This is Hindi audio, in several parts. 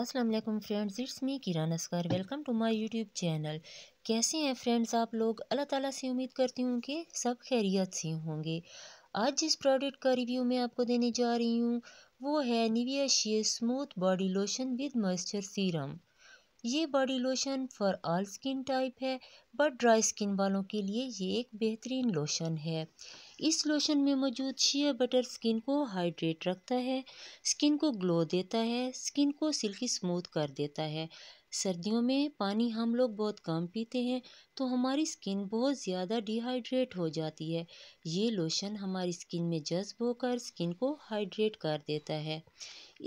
अस्सलाम वालेकुम friends it's me Kiran Asghar welcome to my YouTube channel कैसे हैं फ्रेंड्स आप लोग अल्लाह ताला से उम्मीद करती हूँ कि सब खैरियत से होंगे आज जिस प्रोडक्ट का रिव्यू मैं आपको देने जा रही हूँ वो है Nivea shea smooth body lotion with moisture serum ये body lotion for all skin type है बट ड्राई स्किन वालों के लिए ये एक बेहतरीन लोशन है इस लोशन में मौजूद शेयर बटर स्किन को हाइड्रेट रखता है स्किन को ग्लो देता है स्किन को सिल्की स्मूथ कर देता है सर्दियों में पानी हम लोग बहुत कम पीते हैं तो हमारी स्किन बहुत ज़्यादा डिहाइड्रेट हो जाती है ये लोशन हमारी स्किन में जज्ब होकर स्किन को हाइड्रेट कर देता है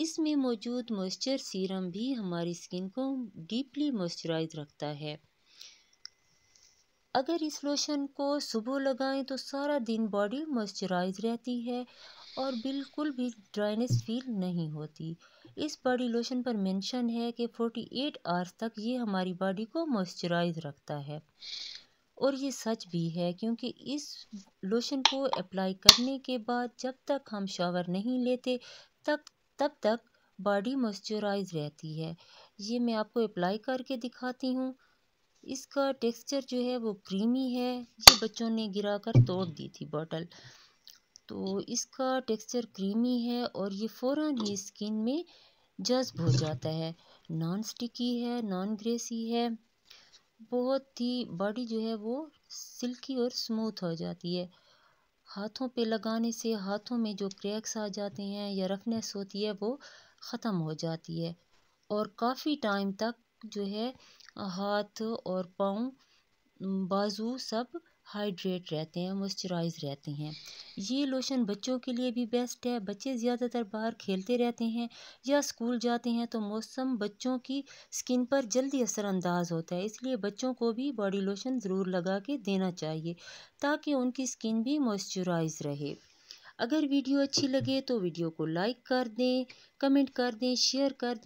इसमें मौजूद मॉइस्चर सीरम भी हमारी स्किन को डीपली मॉइस्चराइज रखता है अगर इस लोशन को सुबह लगाएं तो सारा दिन बॉडी मॉइस्चराइज रहती है और बिल्कुल भी ड्राइनेस फील नहीं होती इस बॉडी लोशन पर मेंशन है कि 48 आवर्स तक ये हमारी बॉडी को मॉइस्चराइज रखता है और ये सच भी है क्योंकि इस लोशन को अप्लाई करने के बाद जब तक हम शावर नहीं लेते तब तब तक बॉडी मॉइस्चराइज रहती है ये मैं आपको अप्लाई करके दिखाती हूँ इसका टेक्सचर जो है वो क्रीमी है ये बच्चों ने गिरा कर तोड़ दी थी बॉटल तो इसका टेक्सचर क्रीमी है और ये फ़ौर ही स्किन में जज्ब हो जाता है नॉन स्टिकी है नॉन ग्रेसी है बहुत ही बॉडी जो है वो सिल्की और स्मूथ हो जाती है हाथों पे लगाने से हाथों में जो क्रैक्स आ जाते हैं या रफनेस होती है वो ख़त्म हो जाती है और काफ़ी टाइम तक जो है हाथ और पाँव बाजू सब हाइड्रेट रहते हैं मॉइस्चराइज रहते हैं ये लोशन बच्चों के लिए भी बेस्ट है बच्चे ज़्यादातर बाहर खेलते रहते हैं या स्कूल जाते हैं तो मौसम बच्चों की स्किन पर जल्दी असरानंदाज होता है इसलिए बच्चों को भी बॉडी लोशन ज़रूर लगा के देना चाहिए ताकि उनकी स्किन भी मॉइस्चराइज रहे अगर वीडियो अच्छी लगे तो वीडियो को लाइक कर दें कमेंट कर दें शेयर कर दें